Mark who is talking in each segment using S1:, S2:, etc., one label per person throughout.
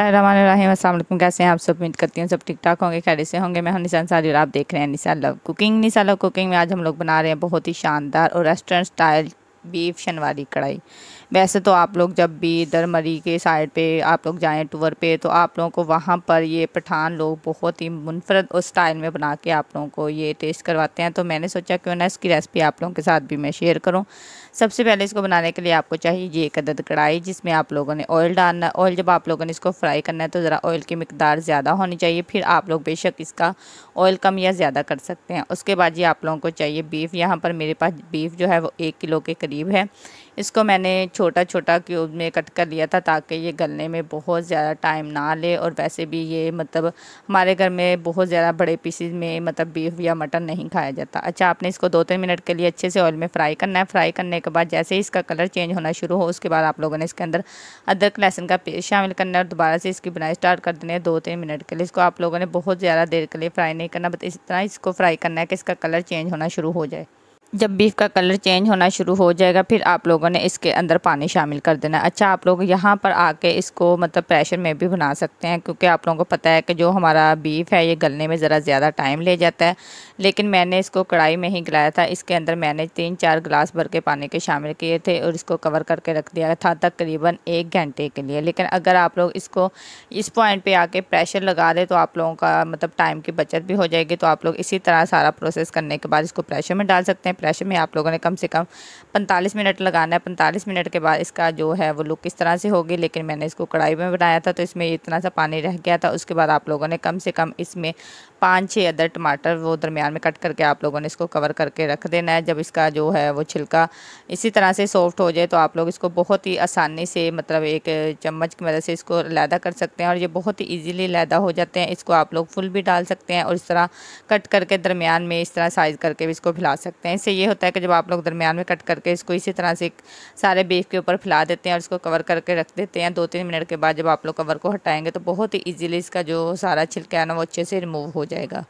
S1: रहीम कैसे हैं आप सब उम्मीद करती हूँ सब ठीक ठाक होंगे खैर से होंगे मैं हूँ निशा अंसारी और आप देख रहे हैं Nisha love cooking Nisha love cooking में आज हम लोग बना रहे हैं बहुत ही शानदार और रेस्टोरेंट स्टाइल बीफ शनवारी कढ़ाई वैसे तो आप लोग जब भी इधर मरी के साइड पे आप लोग जाएँ टूर पे तो आप लोगों को वहाँ पर ये पठान लोग बहुत ही मुनफरद और स्टाइल में बना के आप लोगों को ये टेस्ट करवाते हैं तो मैंने सोचा क्यों ना इसकी रेसिपी आप लोगों के साथ भी मैं शेयर करूँ सबसे पहले इसको बनाने के लिए आपको चाहिए ये एक अदद कढ़ाई जिसमें आप लोगों ने ऑयल डालना ऑयल जब आप लोगों ने इसको फ्राई करना है तो ज़रा ऑयल की मकदार ज़्यादा होनी चाहिए फिर आप लोग बेशक इसका ऑयल कम या ज़्यादा कर सकते हैं उसके बाद ये आप लोगों को चाहिए बीफ यहाँ पर मेरे पास बीफ जो है वो एक किलो के करीब करीब है इसको मैंने छोटा छोटा क्यूब में कट कर लिया था ताकि ये गलने में बहुत ज़्यादा टाइम ना ले और वैसे भी ये मतलब हमारे घर में बहुत ज़्यादा बड़े पीसीज में मतलब बीफ या मटन नहीं खाया जाता अच्छा आपने इसको दो तीन मिनट के लिए अच्छे से ऑयल में फ्राई करना है फ्राई करने के बाद जैसे ही इसका कलर चेंज होना शुरू हो उसके बाद आप लोगों ने इसके अंदर अदरक लहसन का पेस्ट शामिल करना है और दोबारा से इसकी बनाई स्टार्ट कर देने दो तीन मिनट के लिए इसको आप लोगों ने बहुत ज़्यादा देर के लिए फ्राई नहीं करना बस इस तरह इसको फ्राई करना है कि इसका कलर चेंज होना शुरू हो जाए जब बीफ का कलर चेंज होना शुरू हो जाएगा फिर आप लोगों ने इसके अंदर पानी शामिल कर देना अच्छा आप लोग यहाँ पर आके इसको मतलब प्रेशर में भी बना सकते हैं क्योंकि आप लोगों को पता है कि जो हमारा बीफ है ये गलने में ज़रा ज़्यादा टाइम ले जाता है लेकिन मैंने इसको कढ़ाई में ही गलाया था इसके अंदर मैंने तीन चार गिलास भर के पानी के शामिल किए थे और इसको कवर करके रख दिया था तकरीबन एक घंटे के लिए लेकिन अगर आप लोग इसको इस पॉइंट पर आके प्रेशर लगा दें तो आप लोगों का मतलब टाइम की बचत भी हो जाएगी तो आप लोग इसी तरह सारा प्रोसेस करने के बाद इसको प्रेशर में डाल सकते हैं प्रेशर में आप लोगों ने कम से कम पैंतालीस मिनट लगाना है पैंतालीस मिनट के बाद इसका जो है वो लुक इस तरह से होगी लेकिन मैंने इसको कढ़ाई में बनाया था तो इसमें इतना सा पानी रह गया था उसके बाद आप लोगों ने कम से कम इसमें पाँच छः अदर टमाटर वो दरमियान में कट करके आप लोगों ने इसको कवर करके रख देना है जब इसका जो है वो छिलका इसी तरह से सॉफ्ट हो जाए तो आप लोग इसको बहुत ही आसानी से मतलब एक चम्मच की मदद से इसको लैदा कर सकते हैं और ये बहुत ही ईजीली लैदा हो जाते हैं इसको आप लोग फुल भी डाल सकते हैं और इस तरह कट करके दरमियान में इस तरह साइज़ करके भी इसको फैला सकते हैं इससे ये होता है कि जब आप लोग दरमियान में कट करके इसको इसी तरह से सारे बेफ के ऊपर फैला देते हैं और इसको कवर करके रख देते हैं दो तीन मिनट के बाद जब आप लोग कवर को हटाएंगे तो बहुत ही ईजीली इसका जो सारा छिलका है ना वो अच्छे से रिमूव हो जाए जाएगा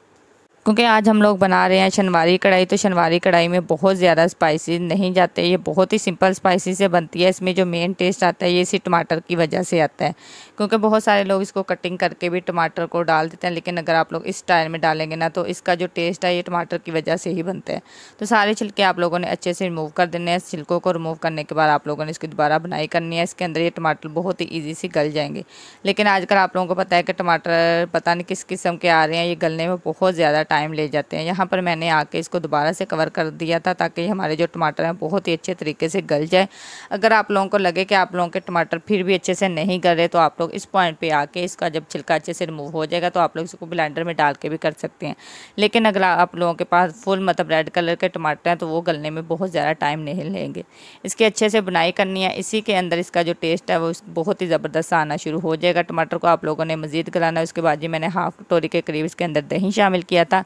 S1: क्योंकि आज हम लोग बना रहे हैं शनवारी कढ़ाई तो शनवारी कढ़ाई में बहुत ज़्यादा स्पाइसी नहीं जाते ये बहुत ही सिंपल स्पाइसी से बनती है इसमें जो मेन टेस्ट आता है ये इसी टमाटर की वजह से आता है क्योंकि बहुत सारे लोग इसको कटिंग करके भी टमाटर को डाल देते हैं लेकिन अगर आप लोग इस स्टाइल में डालेंगे ना तो इसका जो टेस्ट है ये टमाटर की वजह से ही बनता है तो सारे छिलके आप लोगों ने अच्छे से रिमूव कर देने हैं छिलकों को रिमूव करने के बाद आप लोगों ने इसकी दोबारा बनाई करनी है इसके अंदर ये टमाटर बहुत ही ईजी से गल जाएंगे लेकिन आजकल आप लोगों को पता है कि टमाटर पता नहीं किस किस्म के आ रहे हैं ये गलने में बहुत ज़्यादा टाइम ले जाते हैं यहाँ पर मैंने आके इसको दोबारा से कवर कर दिया था ताकि हमारे जो टमाटर हैं बहुत ही अच्छे तरीके से गल जाए अगर आप लोगों को लगे कि आप लोगों के टमाटर फिर भी अच्छे से नहीं रहे तो आप लोग इस पॉइंट पर आके इसका जब छिलका अच्छे से रिमूव हो जाएगा तो आप लोग इसको ब्लैंडर में डाल के भी कर सकते हैं लेकिन अगर आप लोगों के पास फुल मतलब रेड कलर के टमाटर हैं तो वो गलने में बहुत ज़्यादा टाइम नहीं लेंगे इसके अच्छे से बुनाई करनी है इसी के अंदर इसका जो टेस्ट है वो बहुत ही ज़बरदस्त आना शुरू हो जाएगा टमाटर को आप लोगों ने मज़ीद गलाना उसके बाद जी मैंने हाफ कटोरी के करीब इसके अंदर दही शामिल किया था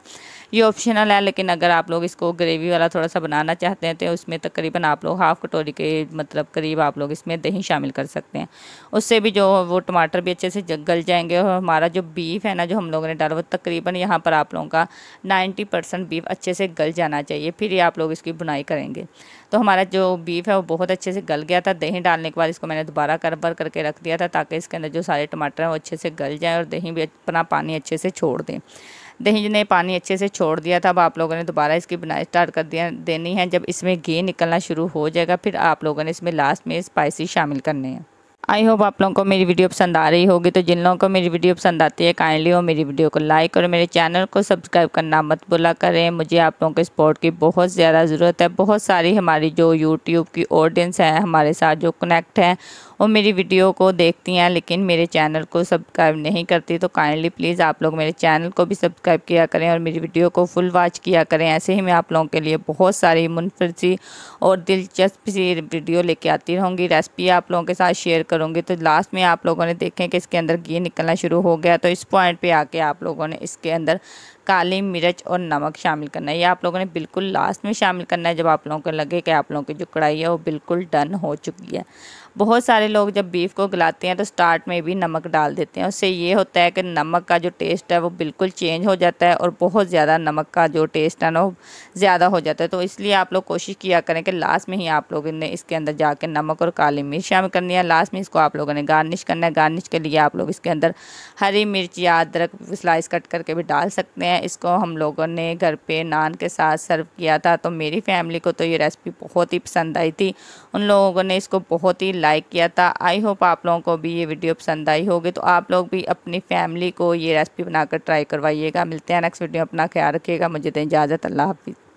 S1: ये ऑप्शनल है लेकिन अगर आप लोग इसको ग्रेवी वाला थोड़ा सा बनाना चाहते हैं तो उसमें तकरीबन तो आप लोग हाफ़ कटोरी के मतलब करीब आप लोग इसमें दही शामिल कर सकते हैं उससे भी जो वो टमाटर भी अच्छे से गल जाएंगे और हमारा जो बीफ है ना जो हम लोगों ने डाला वो तकरीबन यहाँ पर आप लोगों का नाइन्टी परसेंट बीफ अच्छे से गल जाना चाहिए फिर ही आप लोग इसकी बुनाई करेंगे तो हमारा जो बीफ है वो बहुत अच्छे से गल गया था दही डालने के बाद इसको मैंने दोबारा कर भर करके रख दिया था ताकि इसके अंदर जो सारे टमाटर हैं वो अच्छे से गल जाएँ और दही भी अपना पानी अच्छे से छोड़ दें दही ने पानी अच्छे से छोड़ दिया था अब आप लोगों ने दोबारा इसकी बनाई स्टार्ट कर दिया देनी है जब इसमें घी निकलना शुरू हो जाएगा फिर आप लोगों ने इसमें लास्ट में स्पाइसी शामिल करने हैं आई होप आप लोगों को मेरी वीडियो पसंद आ रही होगी तो जिन लोगों को मेरी वीडियो पसंद आती है काइंडली वो मेरी वीडियो को लाइक और मेरे चैनल को सब्सक्राइब करना मत भुला करें मुझे आप लोगों के सपोर्ट की बहुत ज़्यादा ज़रूरत है बहुत सारी हमारी जो यूट्यूब की ऑडियंस है हमारे साथ जो कनेक्ट हैं वो मेरी वीडियो को देखती हैं लेकिन मेरे चैनल को सब्सक्राइब नहीं करती तो काइंडली प्लीज़ आप लोग मेरे चैनल को भी सब्सक्राइब किया करें और मेरी वीडियो को फुल वॉच किया करें ऐसे ही मैं आप लोगों के लिए बहुत सारी मुनफरसी और दिलचस्प सी वीडियो लेके आती रहूँगी रेसिपी आप लोगों के साथ शेयर करूँ करूँगी तो लास्ट में आप लोगों ने देखें कि इसके अंदर घी निकलना शुरू हो गया तो इस पॉइंट पे आके आप लोगों ने इसके अंदर काली मिर्च और नमक शामिल करना है ये आप लोगों ने बिल्कुल लास्ट में शामिल करना है जब आप लोगों को लगे कि आप लोगों की जो कढ़ाई है वो बिल्कुल डन हो चुकी है बहुत सारे लोग जब बीफ को गलाते हैं तो स्टार्ट में भी नमक डाल देते हैं उससे ये होता है कि नमक का जो टेस्ट है वो बिल्कुल चेंज हो जाता है और बहुत ज़्यादा नमक का जो टेस्ट है ना वो ज़्यादा हो जाता है तो इसलिए आप लोग कोशिश किया करें कि लास्ट में ही आप लोगों ने इसके अंदर जाकर नमक और काली मिर्च शामिल करनी है लास्ट में इसको आप लोगों ने गार्निश करना है गार्निश के लिए आप लोग इसके अंदर हरी मिर्च या अदरक स्लाइस कट करके भी डाल सकते हैं इसको हम लोगों ने घर पर नान के साथ सर्व किया था तो मेरी फैमिली को तो ये रेसिपी बहुत ही पसंद आई थी उन लोगों ने इसको बहुत ही लाइक किया था आई होप आप लोगों को भी ये वीडियो पसंद आई होगी तो आप लोग भी अपनी फैमिली को ये रेसिपी बनाकर ट्राई करवाइएगा मिलते हैं नेक्स्ट वीडियो अपना ख्याल रखिएगा मुझे दें इजाज़त अल्लाह हाफिज़